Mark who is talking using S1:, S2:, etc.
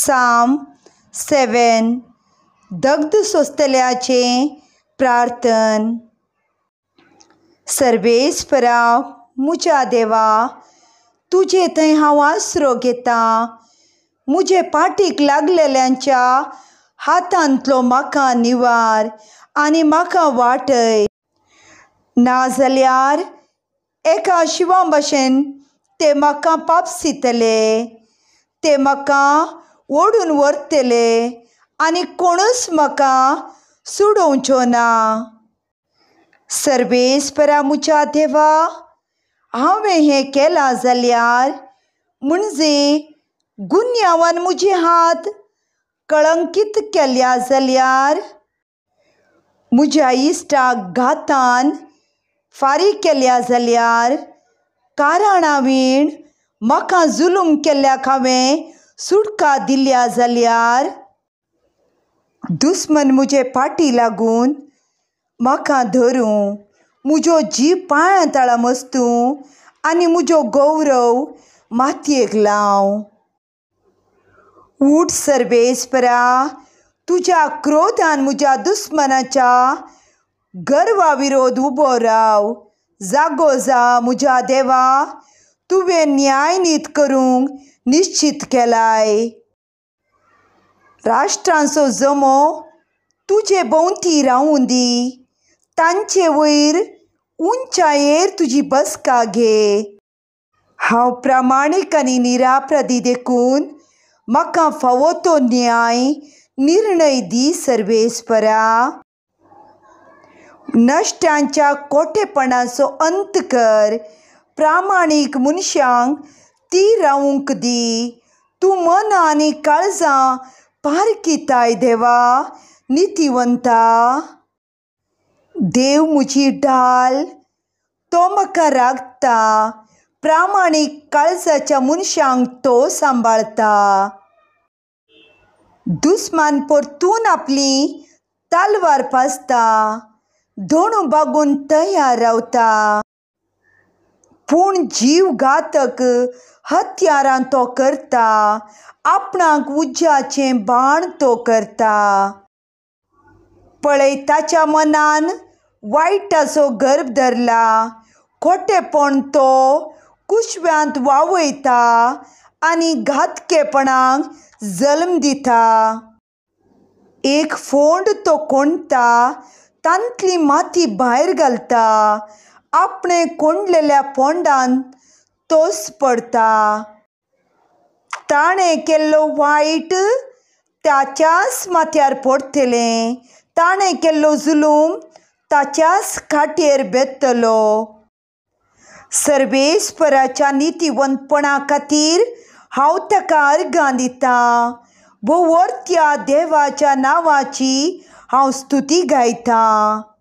S1: साम सेवन दग्ध सोस्तल्याचे प्रार्थन सर्वेश्वरा मुज्या देवा तुझे थंय हांव आसरो घेतां मुझे पाटीक लागलेल्यांच्या हातांतलो म्हाका निवार आनी म्हाका वाटय नाजाल्यार एका शिवा भाशेन ते म्हाका पापसितले ते म्हाका ओडून वरतेले आणि कोणूच म्हाका सुडोवच्यो ना सर्वेस्परा मुच्या देवा हांवें हें केलां जाल्यार म्हणजे गुन्यावान म्हजे हात कळंकीत केल्या जाल्यार म्हज्या इश्टाक घातान फारी केल्या जाल्यार कारणा हांवें म्हाका जुलूम केल्याक हांवें सुटका दिल्या जाल्यार दुस्मन मुझे पाटी लागून म्हाका धरूं म्हजो जीव पाळां ताळा मस्तूं आनी म्हजो गौरव मातयेक लाव उठ सर्वेस्परा तुज्या क्रोधान म्हज्या दुस्मनाच्या गर्वा विरोध उबो राव जागो जा म्हज्या देवा तुवें न्याय नीत करूंक निश्चित केलाय राष्ट्रांचो जमो तुजे भोंवती रावूं दी तांचे वयर उंचायेर तुजी बसका घे हांव प्रामाणीक आनी निरापराधी देखून म्हाका फावो तो न्याय निर्णय दी सर्वेस्परा नश्टांच्या कोटेपणाचो अंत कर प्रामाणीक मनशांक ती रावूंक दी तूं मन आनी काळजां पारकिताय देवा नितिवंता देव म्हजी ढाल तो म्हाका राखता प्रामाणीक काळजाच्या मनशांक तो सांबाळता दुस्मान परतून आपली तालवार पासता धोणू बागून तयार रावता पूण जीव घातक हत्यारां तो करता आपणाक उज्याचें बाण तो करता पळय ताच्या मनान वायटाचो गर्भ धरला खोटेपण तो कुशव्यांत वावयता आनी घातकेपणांक जल्म दिता एक फोंड तो कोणता तांतली माती भायर घालता आपणे कोंडलेल्या पोंडान तोस पडता ताणे केल्लो वायट ताच्याच माथ्यार पडतलें ताणे केल्लो जुलूम ताच्याच खाटयेर बेत्तलो। सर्वेस्पराच्या नितीवंतपणा खातीर हांव ताका अर्गां दिता भोवर्त्या त्या देवाच्या नांवाची हांव स्तुती गायतां